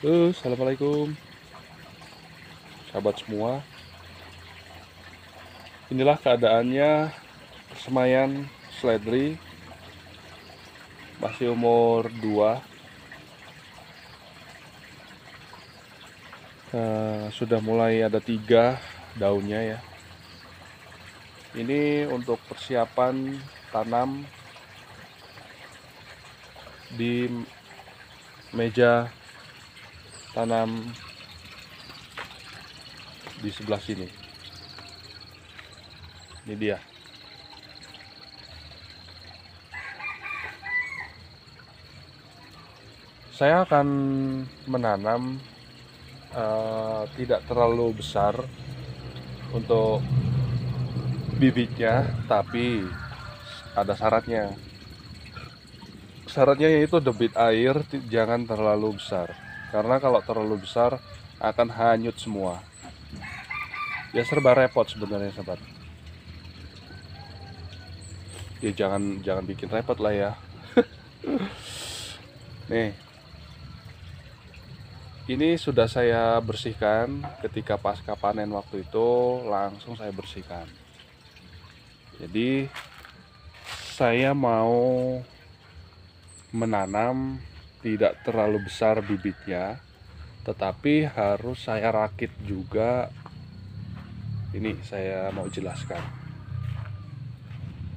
Terus, assalamualaikum sahabat semua. Inilah keadaannya Semayan Sledri masih umur 2 uh, eh, sudah mulai ada tiga daunnya ya ini untuk persiapan tanam di meja tanam di sebelah sini ini dia saya akan menanam uh, tidak terlalu besar untuk bibitnya tapi ada syaratnya syaratnya yaitu debit air jangan terlalu besar karena kalau terlalu besar akan hanyut semua ya serba repot sebenarnya sobat ya jangan jangan bikin repot lah ya nih ini sudah saya bersihkan ketika pasca panen waktu itu langsung saya bersihkan jadi saya mau menanam tidak terlalu besar bibitnya tetapi harus saya rakit juga ini saya mau jelaskan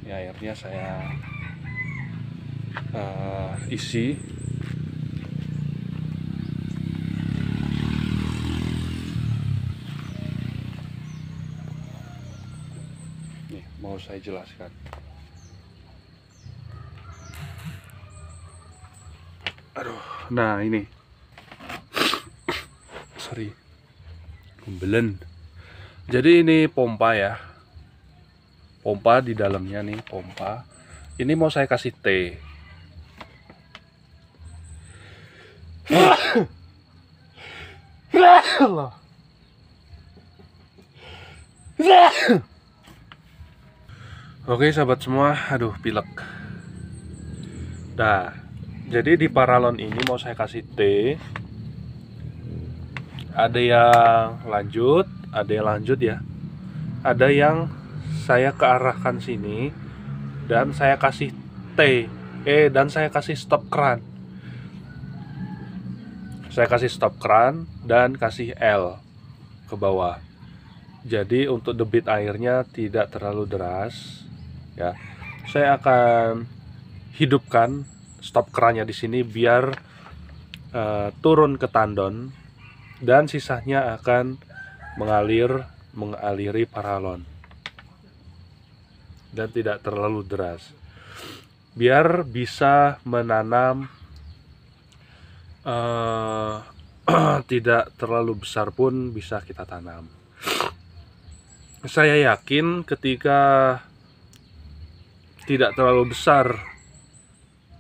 ini airnya saya uh, isi Ini mau saya jelaskan aduh nah ini sorry kembelen jadi ini pompa ya pompa di dalamnya nih pompa ini mau saya kasih T Oke sahabat semua, aduh pilek. Dah jadi di paralon ini mau saya kasih T ada yang lanjut ada yang lanjut ya ada yang saya kearahkan sini dan saya kasih T eh dan saya kasih stop kran saya kasih stop kran dan kasih L ke bawah jadi untuk debit airnya tidak terlalu deras ya saya akan hidupkan stop kerannya di sini biar uh, turun ke tandon dan sisanya akan mengalir mengaliri paralon dan tidak terlalu deras biar bisa menanam uh, tidak terlalu besar pun bisa kita tanam saya yakin ketika tidak terlalu besar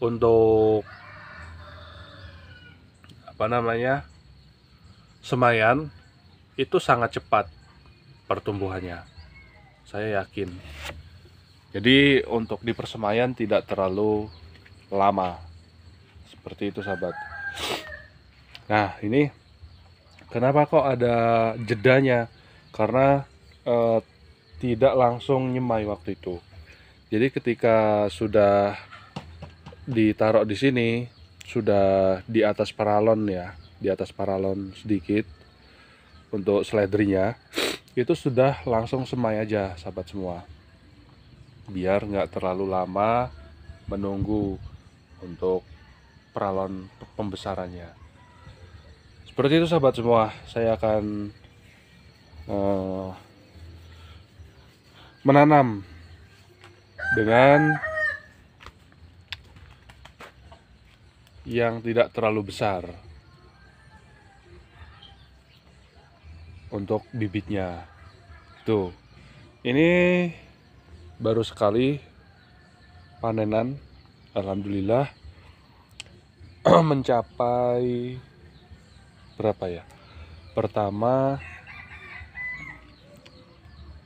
untuk apa namanya Semayan itu sangat cepat pertumbuhannya saya yakin jadi untuk di persemayan tidak terlalu lama seperti itu sahabat nah ini kenapa kok ada jedanya karena eh, tidak langsung nyemai waktu itu jadi ketika sudah ditaruh di sini sudah di atas paralon ya di atas paralon sedikit untuk seledrinya itu sudah langsung semai aja sahabat semua biar nggak terlalu lama menunggu untuk peralon pembesarannya seperti itu sahabat semua saya akan uh, menanam dengan yang tidak terlalu besar untuk bibitnya tuh ini baru sekali panenan Alhamdulillah mencapai berapa ya pertama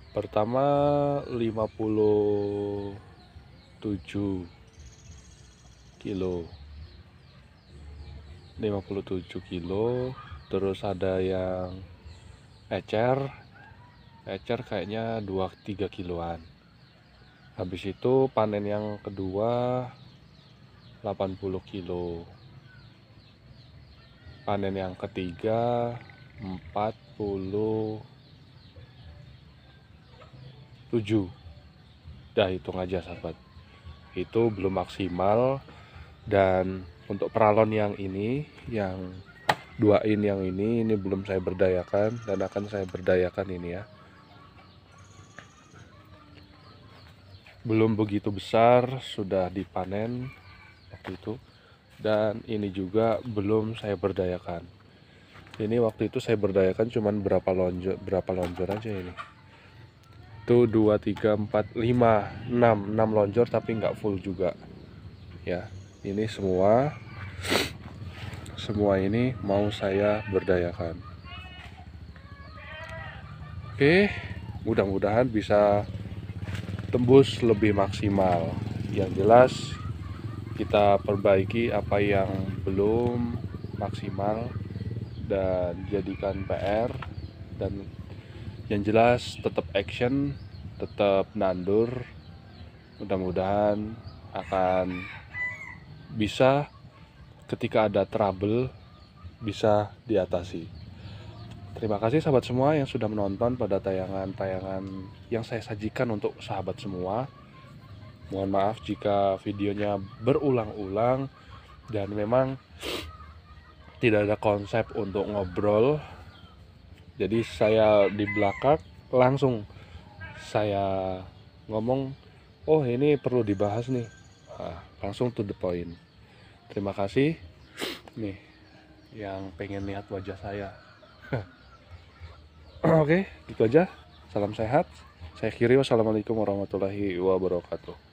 pertama 57 kilo 57 kilo terus ada yang ecer ecer kayaknya 23 kiloan habis itu panen yang kedua 80 kilo panen yang ketiga 40 7 dah hitung aja sahabat itu belum maksimal dan untuk peralon yang ini yang dua in yang ini ini belum saya berdayakan dan akan saya berdayakan ini ya belum begitu besar sudah dipanen waktu itu dan ini juga belum saya berdayakan ini waktu itu saya berdayakan cuman berapa lonjor berapa lonjor aja ini itu 2 3 4 5 6 6 lonjor tapi nggak full juga ya ini semua semua ini mau saya berdayakan oke mudah-mudahan bisa tembus lebih maksimal yang jelas kita perbaiki apa yang belum maksimal dan jadikan PR dan yang jelas tetap action tetap nandur mudah-mudahan akan bisa ketika ada trouble bisa diatasi. Terima kasih sahabat semua yang sudah menonton pada tayangan-tayangan yang saya sajikan untuk sahabat semua. Mohon maaf jika videonya berulang-ulang dan memang tidak ada konsep untuk ngobrol. Jadi saya di belakang langsung saya ngomong, "Oh, ini perlu dibahas nih." Nah, langsung to the point terima kasih nih yang pengen lihat wajah saya oke okay, gitu aja salam sehat saya kiri. assalamualaikum warahmatullahi wabarakatuh